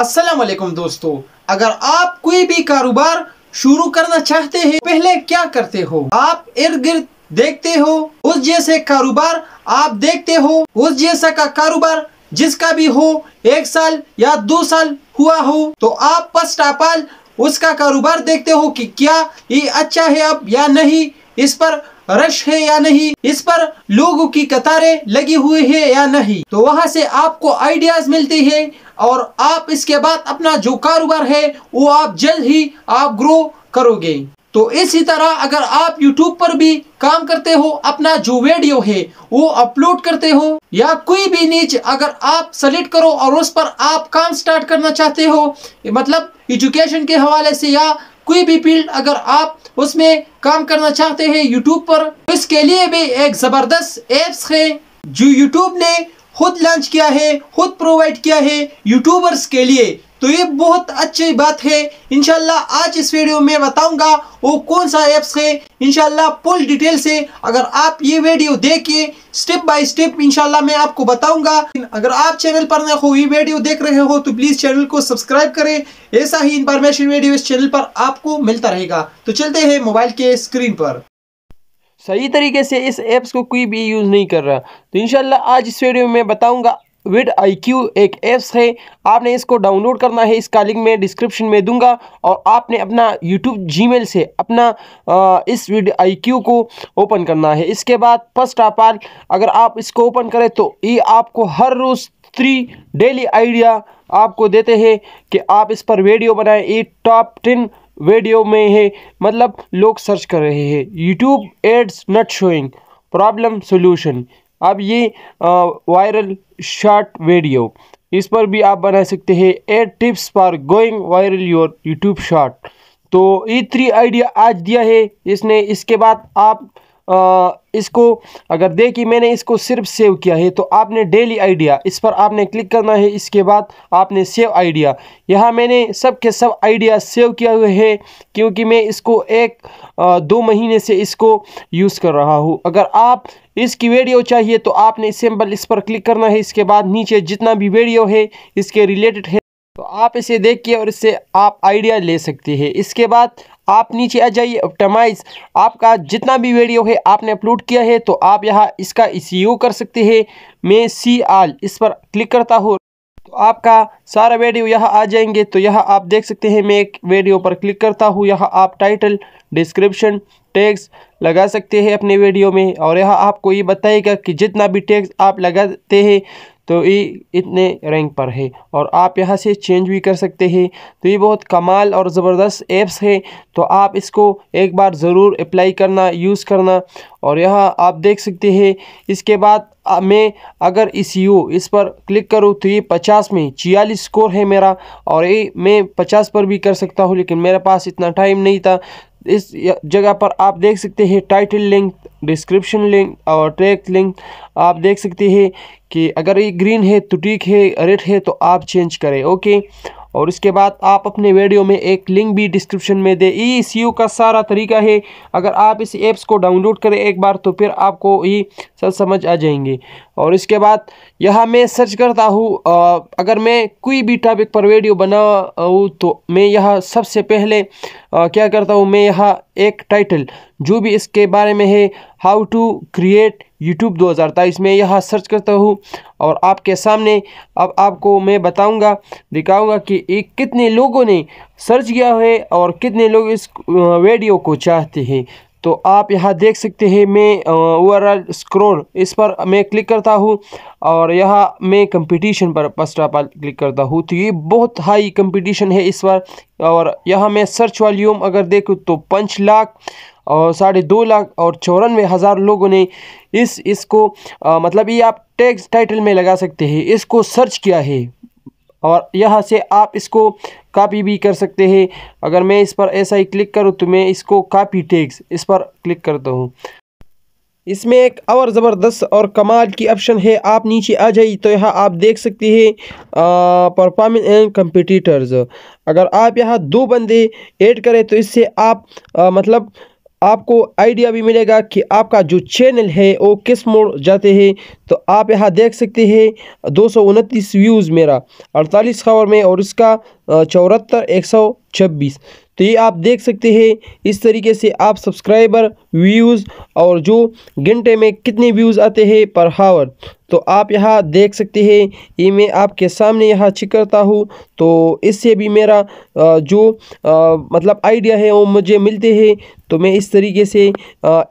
असलम दोस्तों अगर आप कोई भी कारोबार शुरू करना चाहते हैं पहले क्या करते हो आप इर्द गिर्द देखते हो उस जैसे कारोबार आप देखते हो उस जैसा का कारोबार जिसका भी हो एक साल या दो साल हुआ हो तो आप फर्स्ट उसका कारोबार देखते हो कि क्या ये अच्छा है अब या नहीं इस पर रश है या नहीं इस पर लोगों की कतारें लगी हुई है या नहीं तो वहां से आपको आइडियाज मिलते हैं और आप इसके बाद अपना जो कारोबार है वो आप जल्द ही आप ग्रो करोगे तो इसी तरह अगर आप YouTube पर भी काम करते हो अपना जो वीडियो है वो अपलोड करते हो या कोई भी नीच अगर आप सेलेक्ट करो और उस पर आप काम स्टार्ट करना चाहते हो मतलब एजुकेशन के हवाले से या कोई भी फील्ड अगर आप उसमें काम करना चाहते हैं यूट्यूब पर तो इसके लिए भी एक ज़बरदस्त एप्स है जो यूट्यूब ने खुद लॉन्च किया है खुद प्रोवाइड किया है यूट्यूबर्स के लिए तो ये बहुत अच्छी बात है इनशाला आज इस वीडियो में बताऊंगा वो कौन सा ऐप्स है इनशाला फुल डिटेल से अगर आप ये वीडियो देखिए स्टेप बाय स्टेप इनशाला मैं आपको बताऊंगा अगर आप चैनल पर ना हो ये वीडियो देख रहे हो तो प्लीज़ चैनल को सब्सक्राइब करें ऐसा ही इंफॉर्मेशन वीडियो इस चैनल पर आपको मिलता रहेगा तो चलते हैं मोबाइल के स्क्रीन पर सही तरीके से इस ऐप्स को कोई भी यूज़ नहीं कर रहा तो इनशाला आज इस वीडियो में बताऊंगा विड आई क्यू एक ऐप्स है आपने इसको डाउनलोड करना है इसका लिंक मैं डिस्क्रिप्शन में दूंगा और आपने अपना यूट्यूब जीमेल से अपना आ, इस विड आई क्यू को ओपन करना है इसके बाद फर्स्ट ऑफ ऑल अगर आप इसको ओपन करें तो ये आपको हर रोज़ थ्री डेली आइडिया आपको देते हैं कि आप इस पर वीडियो बनाएं ये टॉप टेन वीडियो में है मतलब लोग सर्च कर रहे हैं YouTube ads not showing problem solution अब ये वायरल शॉर्ट वीडियो इस पर भी आप बना सकते हैं eight tips for going viral your YouTube short तो ये थ्री आइडिया आज दिया है इसने इसके बाद आप आ, इसको अगर देखिए मैंने इसको सिर्फ सेव किया है तो आपने डेली आइडिया इस पर आपने क्लिक करना है इसके बाद आपने सेव आइडिया यहाँ मैंने सब के सब आइडिया सेव किया हुए है क्योंकि मैं इसको एक आ, दो महीने से इसको यूज़ कर रहा हूँ अगर आप इसकी वीडियो चाहिए तो आपने सिंबल इस पर क्लिक करना है इसके बाद नीचे जितना भी वीडियो है इसके रिलेटेड है तो आप इसे देखिए और इससे आप आइडिया ले सकते हैं इसके बाद आप नीचे आ जाइए ऑप्टमाइज आपका जितना भी वीडियो है आपने अपलोड किया है तो आप यहाँ इसका इसी कर सकते हैं मैं सी आल इस पर क्लिक करता हूँ तो आपका सारा वीडियो यहाँ आ जाएंगे तो यहाँ आप देख सकते हैं मैं एक वीडियो पर क्लिक करता हूँ यहाँ आप टाइटल डिस्क्रिप्शन टैक्स लगा सकते हैं अपने वीडियो में और यह आपको ये बताएगा कि जितना भी टैक्स आप लगाते हैं तो ये इतने रैंक पर है और आप यहाँ से चेंज भी कर सकते हैं तो ये बहुत कमाल और ज़बरदस्त ऐप्स है तो आप इसको एक बार ज़रूर अप्लाई करना यूज़ करना और यहाँ आप देख सकते हैं इसके बाद मैं अगर इस यू इस पर क्लिक करूँ तो ये पचास में छियालीस स्कोर है मेरा और ये मैं पचास पर भी कर सकता हूँ लेकिन मेरे पास इतना टाइम नहीं था इस जगह पर आप देख सकते हैं टाइटल लिंक डिस्क्रिप्शन लिंक और ट्रैक लिंक आप देख सकते हैं कि अगर ये ग्रीन है तो ठीक है रेड है तो आप चेंज करें ओके और इसके बाद आप अपने वीडियो में एक लिंक भी डिस्क्रिप्शन में दें ई सी का सारा तरीका है अगर आप इस ऐप्स को डाउनलोड करें एक बार तो फिर आपको ये सब समझ आ जाएंगे और इसके बाद यहाँ मैं सर्च करता हूँ अगर मैं कोई भी टॉपिक पर वीडियो बनाऊँ तो मैं यहाँ सबसे पहले आ, क्या करता हूँ मैं यहाँ एक टाइटल जो भी इसके बारे में है हाउ टू क्रिएट यूट्यूब 2023 में यहाँ सर्च करता हूँ और आपके सामने अब आपको मैं बताऊँगा दिखाऊँगा कि एक कितने लोगों ने सर्च किया है और कितने लोग इस वीडियो को चाहते हैं तो आप यहाँ देख सकते हैं मैं ओवरऑल स्क्रोल इस पर मैं क्लिक करता हूँ और यहाँ मैं कंपटीशन पर फर्स्ट ऑफ ऑल क्लिक करता हूँ तो ये बहुत हाई कंपटीशन है इस बार और यहाँ मैं सर्च वॉल्यूम अगर देखूँ तो पाँच लाख और साढ़े दो लाख और चौरानवे हज़ार लोगों ने इस इसको आ, मतलब ये आप टैक्स टाइटल में लगा सकते हैं इसको सर्च किया है और यहाँ से आप इसको कापी भी कर सकते हैं अगर मैं इस पर ऐसा ही क्लिक करूँ तो मैं इसको कापी टेक्स इस पर क्लिक करता हूँ इसमें एक और ज़बरदस्त और कमाल की ऑप्शन है आप नीचे आ जाइए तो यहाँ आप देख सकते हैं परफॉर्मेंस एंड कंपिटिटर्स अगर आप यहाँ दो बंदे ऐड करें तो इससे आप आ, मतलब आपको आइडिया भी मिलेगा कि आपका जो चैनल है वो किस मोड जाते हैं तो आप यहाँ देख सकते हैं दो व्यूज़ मेरा अड़तालीस खबर में और इसका चौहत्तर एक सौ छब्बीस तो ये आप देख सकते हैं इस तरीके से आप सब्सक्राइबर व्यूज़ और जो घंटे में कितने व्यूज़ आते हैं पर हावर तो आप यहाँ देख सकते हैं ये मैं आपके सामने यहाँ चेक करता हूँ तो इससे भी मेरा जो मतलब आइडिया है वो मुझे मिलते हैं तो मैं इस तरीके से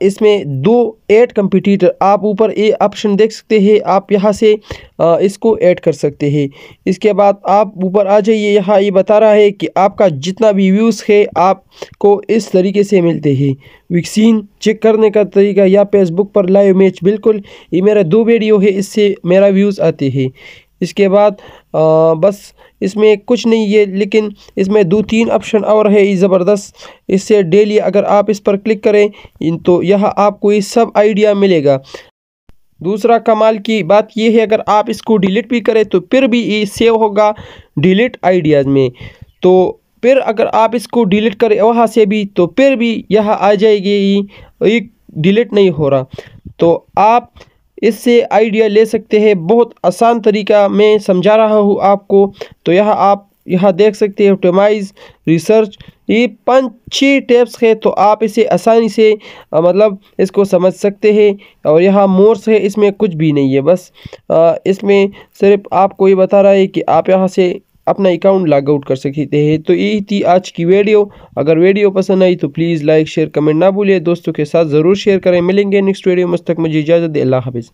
इसमें दो एट कंपिटीटर आप ऊपर ये ऑप्शन देख सकते हैं आप यहाँ से इसको ऐड कर सकते हैं इसके बाद आप ऊपर आ जाइए यहाँ ये बता रहा है कि आपका जितना भी व्यूज़ है आपको इस तरीके से मिलते हैं वैक्सीन चेक करने का तरीका या फेसबुक पर लाइव मैच बिल्कुल ये मेरा दो वीडियो है इससे मेरा व्यूज़ आते हैं इसके बाद आ, बस इसमें कुछ नहीं है लेकिन इसमें दो तीन ऑप्शन और है ये ज़बरदस्त इससे डेली अगर आप इस पर क्लिक करें तो यह आपको ये सब आइडिया मिलेगा दूसरा कमाल की बात यह है अगर आप इसको डिलीट भी करें तो फिर भी ये सेव होगा डिलीट आइडियाज़ में तो फिर अगर आप इसको डिलीट करें वहाँ से भी तो फिर भी यह आ जाएगी एक डिलीट नहीं हो रहा तो आप इससे आइडिया ले सकते हैं बहुत आसान तरीका मैं समझा रहा हूँ आपको तो यह आप यह देख सकते हैं ऑप्टोमाइज रिसर्च ये पाँच छः टेप्स है तो आप इसे आसानी से मतलब इसको समझ सकते हैं और यहाँ मोर्स है इसमें कुछ भी नहीं है बस इसमें सिर्फ आपको ये बता रहा है कि आप यहाँ से अपना अकाउंट लॉग आउट कर सकते हैं तो यही थी आज की वीडियो अगर वीडियो पसंद आई तो प्लीज़ लाइक शेयर कमेंट ना भूलिए दोस्तों के साथ ज़रूर शेयर करें मिलेंगे नेक्स्ट वीडियो में तक मुझे इजाज़त दे अल्लाह हाफिज़